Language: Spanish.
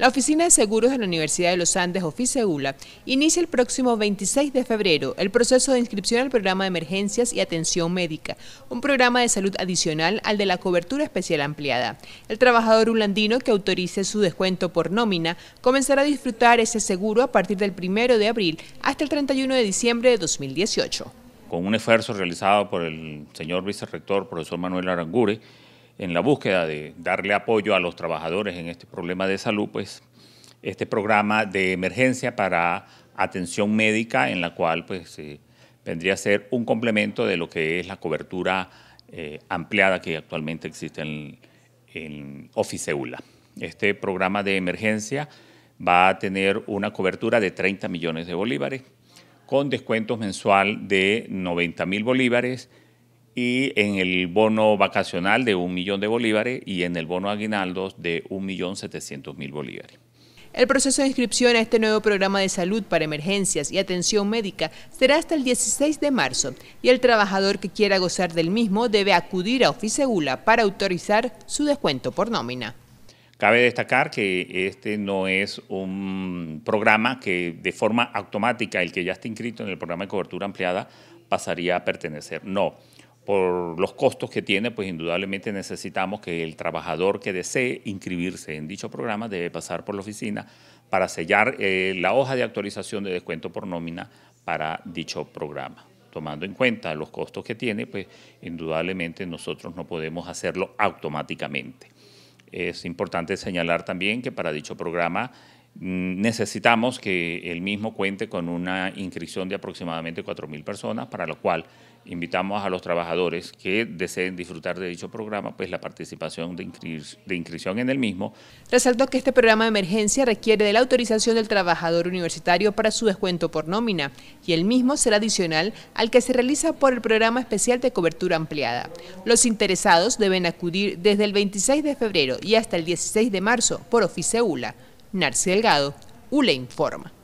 La Oficina de Seguros de la Universidad de los Andes, ULA, inicia el próximo 26 de febrero el proceso de inscripción al programa de emergencias y atención médica, un programa de salud adicional al de la cobertura especial ampliada. El trabajador ulandino que autorice su descuento por nómina comenzará a disfrutar ese seguro a partir del 1 de abril hasta el 31 de diciembre de 2018. Con un esfuerzo realizado por el señor vicerrector, profesor Manuel Arangure, en la búsqueda de darle apoyo a los trabajadores en este problema de salud, pues este programa de emergencia para atención médica en la cual pues eh, vendría a ser un complemento de lo que es la cobertura eh, ampliada que actualmente existe en, en Este programa de emergencia va a tener una cobertura de 30 millones de bolívares con descuentos mensual de 90 mil bolívares y en el bono vacacional de un millón de bolívares y en el bono aguinaldos de un millón setecientos mil bolívares. El proceso de inscripción a este nuevo programa de salud para emergencias y atención médica será hasta el 16 de marzo y el trabajador que quiera gozar del mismo debe acudir a Oficegula para autorizar su descuento por nómina. Cabe destacar que este no es un programa que de forma automática el que ya está inscrito en el programa de cobertura ampliada pasaría a pertenecer. No, por los costos que tiene, pues indudablemente necesitamos que el trabajador que desee inscribirse en dicho programa debe pasar por la oficina para sellar eh, la hoja de actualización de descuento por nómina para dicho programa. Tomando en cuenta los costos que tiene, pues indudablemente nosotros no podemos hacerlo automáticamente. Es importante señalar también que para dicho programa mm, necesitamos que el mismo cuente con una inscripción de aproximadamente 4.000 personas, para lo cual invitamos a los trabajadores que deseen disfrutar de dicho programa, pues la participación de, inscripción en el mismo. Resaltó que este programa de emergencia requiere de la autorización del trabajador universitario para su descuento por nómina y el mismo será adicional al que se realiza por el programa especial de cobertura ampliada. Los interesados deben acudir desde el 26 de febrero y hasta el 16 de marzo por ULA. Narci Delgado, ULA Informa.